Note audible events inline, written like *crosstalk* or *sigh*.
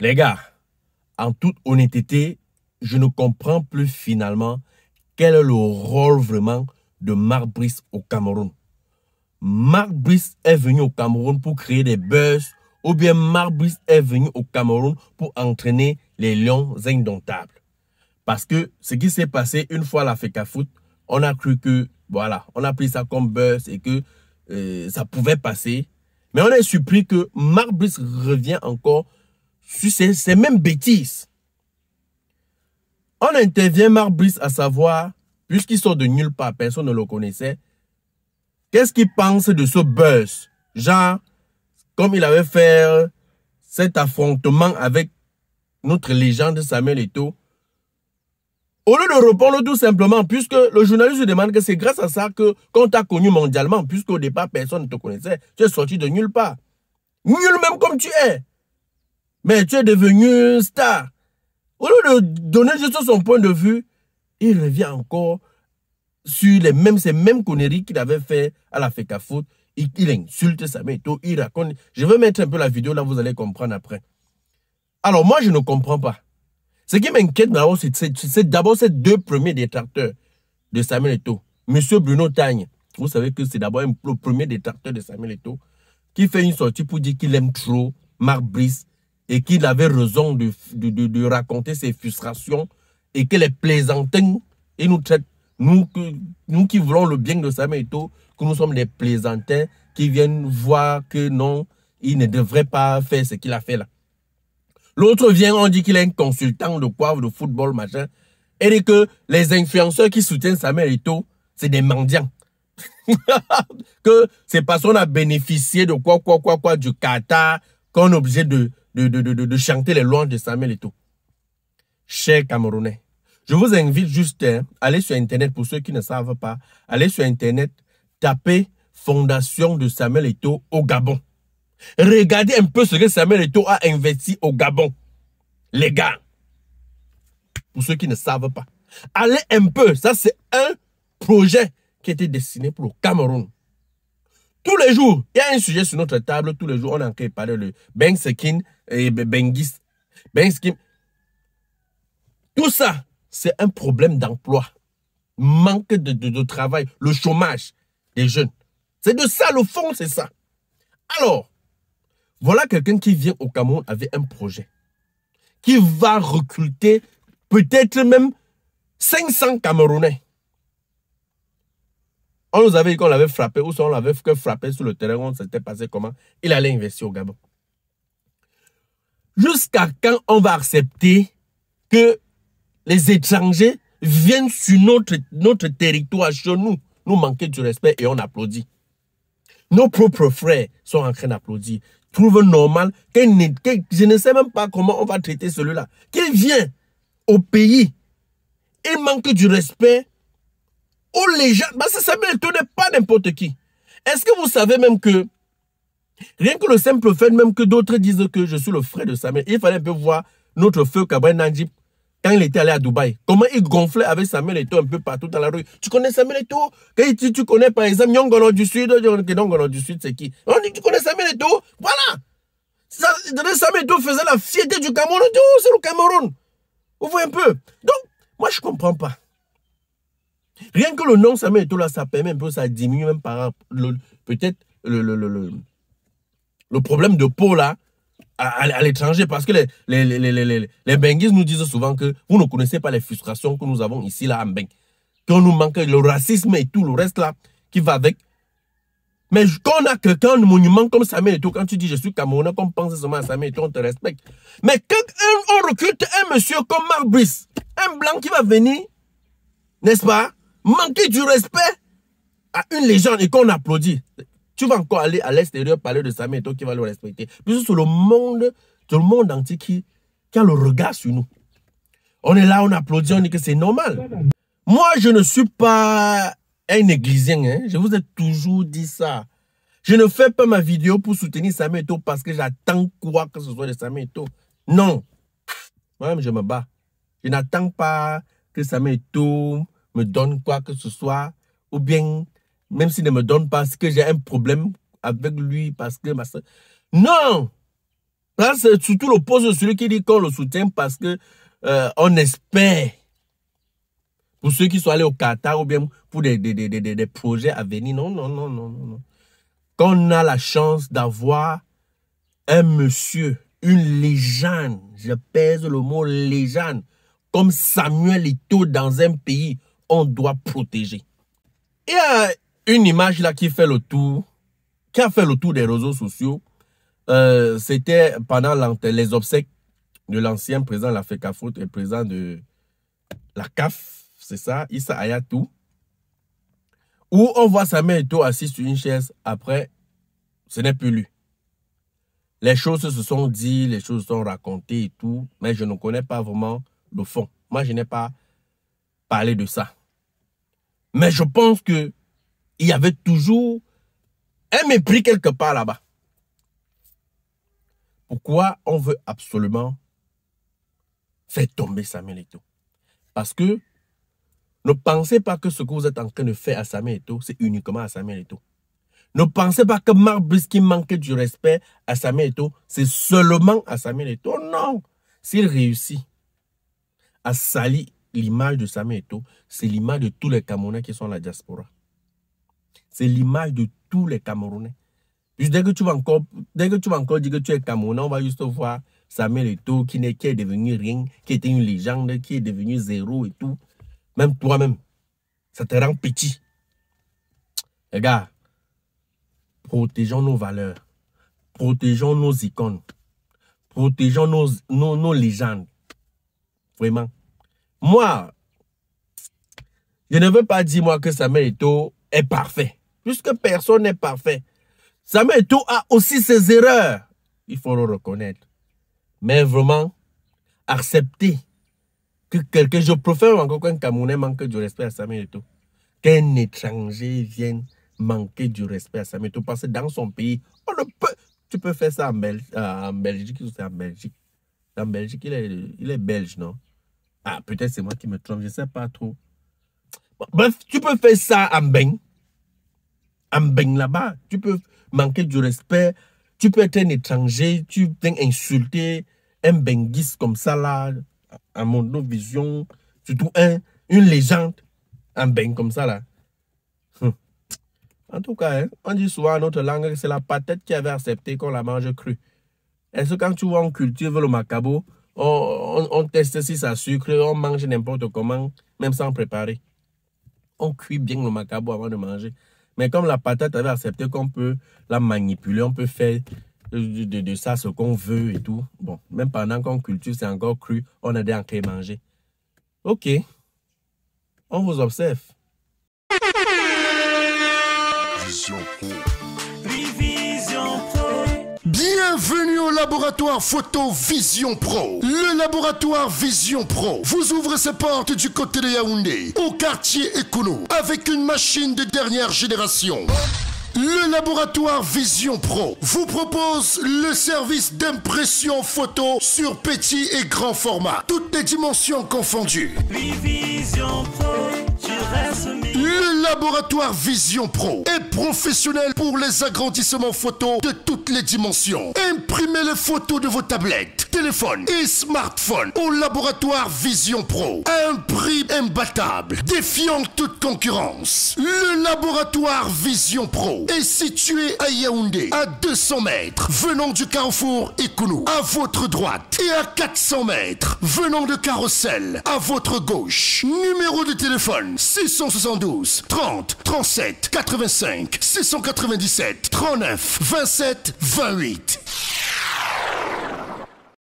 Les gars, en toute honnêteté, je ne comprends plus finalement quel est le rôle vraiment de Marc Brice au Cameroun. Marc Brice est venu au Cameroun pour créer des buzz ou bien Marc Brice est venu au Cameroun pour entraîner les lions indomptables. Parce que ce qui s'est passé une fois à la FECAFOOT, on a cru que, voilà, on a pris ça comme buzz et que euh, ça pouvait passer. Mais on est surpris que Marc Brice revient encore sur ces, bêtise. mêmes bêtises. On intervient Marbris, à savoir, puisqu'il sort de nulle part, personne ne le connaissait, qu'est-ce qu'il pense de ce buzz Genre, comme il avait fait cet affrontement avec notre légende Samuel Eto'o, au lieu de répondre tout simplement, puisque le journaliste se demande que c'est grâce à ça que qu'on t'a connu mondialement, puisqu'au départ personne ne te connaissait, tu es sorti de nulle part. Nul même comme tu es. Mais tu es devenu une star. Au lieu de donner juste son point de vue, il revient encore sur les mêmes, ces mêmes conneries qu'il avait fait à la fête Il, il insulte Samuel il raconte. Je vais mettre un peu la vidéo là, vous allez comprendre après. Alors moi, je ne comprends pas. Ce qui m'inquiète c'est d'abord ces deux premiers détracteurs de Samuel Eto'o. Monsieur Bruno Tagne, vous savez que c'est d'abord le premier détracteur de Samuel Eto'o qui fait une sortie pour dire qu'il aime trop Marc Brice et qu'il avait raison de, raconter ses frustrations et que les plaisantins, et nous traitent, nous, nous qui voulons le bien de Sameto, que nous sommes des plaisantins qui viennent voir que non, il ne devrait pas faire ce qu'il a fait là. L'autre vient, on dit qu'il est un consultant de quoi, de football, machin. Et que les influenceurs qui soutiennent Samuel Ito, c'est des mendiants. *laughs* que c'est parce qu'on a bénéficié de quoi, quoi, quoi, quoi, du Qatar, qu'on est obligé de, de, de, chanter les louanges de Samuel et Chers Camerounais, je vous invite juste à hein, aller sur Internet, pour ceux qui ne savent pas, allez sur Internet, tapez Fondation de Samuel Eto au Gabon. Regardez un peu ce que Samuel Eto a investi au Gabon. Les gars, pour ceux qui ne savent pas, allez un peu, ça c'est un projet qui était destiné pour le Cameroun. Tous les jours, il y a un sujet sur notre table. Tous les jours, on en train de parler Ben et Bengis. Tout ça, c'est un problème d'emploi. Manque de, de travail, le chômage des jeunes. C'est de ça, le fond, c'est ça. Alors, voilà quelqu'un qui vient au Cameroun avec un projet qui va recruter peut-être même 500 Camerounais. On nous avait dit qu'on l'avait frappé ou si on l'avait frappé sur le terrain, on s'était passé comment Il allait investir au Gabon. Jusqu'à quand on va accepter que les étrangers viennent sur notre, notre territoire, chez nous, nous manquer du respect et on applaudit Nos propres frères sont en train d'applaudir. Trouve normal que, je ne sais même pas comment on va traiter celui-là. Qu'il vient au pays, et manque du respect Oh les gens... Parce que Samuel Eto'o n'est pas n'importe qui. Est-ce que vous savez même que... Rien que le simple fait, même que d'autres disent que je suis le frère de Samuel. Il fallait un peu voir notre feu Kabren Nandji quand il était allé à Dubaï. Comment il gonflait avec Samuel Eto un peu partout dans la rue. Tu connais Samuel Eto'o tu, tu connais par exemple Nyongolo du Sud, Nyongolo du Sud c'est qui On dit tu connais Samuel Eto Voilà Samuel Eto faisait la fierté du Cameroun. c'est le Cameroun. Vous voyez un peu Donc moi je ne comprends pas. Rien que le nom Samuel Eto'o, là, ça permet un peu, ça diminue même par peut-être le, le, le, le, problème de peau, là, à, l'étranger. Parce que les, les, les, les, les Benguis nous disent souvent que vous ne connaissez pas les frustrations que nous avons ici, là, en Beng. Qu'on nous manque le racisme et tout le reste, là, qui va avec. Mais quand on a quelqu'un, un monument comme et tout, quand tu dis je suis Camerounais, qu'on pense seulement à et tout, on te respecte. Mais quand on recrute un monsieur comme Marc Brice, un blanc qui va venir, n'est-ce pas Manquer du respect à une légende et qu'on applaudit. Tu vas encore aller à l'extérieur parler de Samuel et qui va le respecter. que c'est le monde, tout le monde entier qui, qui a le regard sur nous. On est là, on applaudit, on dit que c'est normal. Moi, je ne suis pas un églisien. Hein? Je vous ai toujours dit ça. Je ne fais pas ma vidéo pour soutenir et parce que j'attends quoi que ce soit de et Non. Moi-même, je me bats. Je n'attends pas que et me donne quoi que ce soit, ou bien même s'il ne me donne pas, que j'ai un problème avec lui parce que ma soeur... Non C'est surtout l'opposé, celui qui dit qu'on le soutient parce que euh, on espère. Pour ceux qui sont allés au Qatar ou bien pour des, des, des, des, projets à venir. Non, non, non, non, non. non. Quand on a la chance d'avoir un monsieur, une légende, je pèse le mot légende, comme Samuel Ito dans un pays, on doit protéger. Il y a une image là qui fait le tour, qui a fait le tour des réseaux sociaux. Euh, c'était pendant les obsèques de l'ancien président de la FECAFOUT et président de la CAF, c'est ça, Issa Ayatou, où on voit sa et tout assis sur une chaise. Après, ce n'est plus lui. Les choses se sont dites, les choses sont racontées et tout, mais je ne connais pas vraiment le fond. Moi, je n'ai pas parlé de ça. Mais je pense que il y avait toujours un mépris quelque part là-bas. Pourquoi on veut absolument faire tomber Samuel Eto? Parce que ne pensez pas que ce que vous êtes en train de faire à Samuel Eto, c'est uniquement à Samuel Eto. Ne pensez pas que Marc qui manquait du respect à Samuel Eto, c'est seulement à Samuel Eto. Non, s'il réussit à salir l'image de Samuel Eto, c'est l'image de tous les Camerounais qui sont à la diaspora. C'est l'image de tous les Camerounais. dès que tu vas encore, dès que tu vas encore dire que tu es Camerounais, on va juste voir Samuel Eto qui, n'est est devenu rien, qui était une légende, qui est devenu zéro et tout. Même toi-même, ça te rend petit. Les protégeons nos valeurs, protégeons nos icônes, protégeons nos, nos légendes. Vraiment. Moi, je ne veux pas dire moi que Samuel Eto est parfait. Puisque personne n'est parfait. Samuel Eto a aussi ses erreurs. Il faut le reconnaître. Mais vraiment, accepter que quelqu'un, je préfère encore qu'un Camerounais manque du respect à Samuel Eto, qu'un étranger vienne manquer du respect à Samuel Eto. Parce que dans son pays, on ne peut. Tu peux faire ça en, Belgique, c'est en Belgique. En Belgique, il est, il est belge, non? Ah, peut-être c'est moi qui me trompe, je ne sais pas trop. Bref, tu peux faire ça en beng. En beng là-bas, tu peux manquer du respect, tu peux être un étranger, tu peux insulter un benguiste comme ça là, à mon vision, surtout un, une légende, en beng comme ça là. Hum. En tout cas, hein, on dit souvent en notre langue que c'est la patate qui avait accepté qu'on la mange crue. Est-ce que quand tu vois on cultive le macabo, on, on, teste si ça sucre, on mange n'importe comment, même sans préparer. On cuit bien le macabo avant de manger. Mais comme la patate avait accepté qu'on peut la manipuler, on peut faire de, ça ce qu'on veut et tout. Bon, même pendant qu'on culture, c'est encore cru, on a déjà de manger. Ok, on vous observe. Bienvenue au laboratoire photo Vision Pro. Le laboratoire Vision Pro vous ouvre ses portes du côté de Yaoundé, au quartier Ekounou, avec une machine de dernière génération. Le laboratoire Vision Pro vous propose le service d'impression photo sur petit et grand format, toutes les dimensions confondues. Vision Pro, tu restes Laboratoire Vision Pro est professionnel pour les agrandissements photos de toutes les dimensions. Imprimez les photos de vos tablettes, téléphones et smartphones au Laboratoire Vision Pro. À un prix imbattable, défiant toute concurrence. Le Laboratoire Vision Pro est situé à Yaoundé, à 200 mètres, venant du carrefour Ikounou, à votre droite, et à 400 mètres, venant de Carrousel, à votre gauche. Numéro de téléphone 672 30, 37, 85, 697, 39, 27, 28.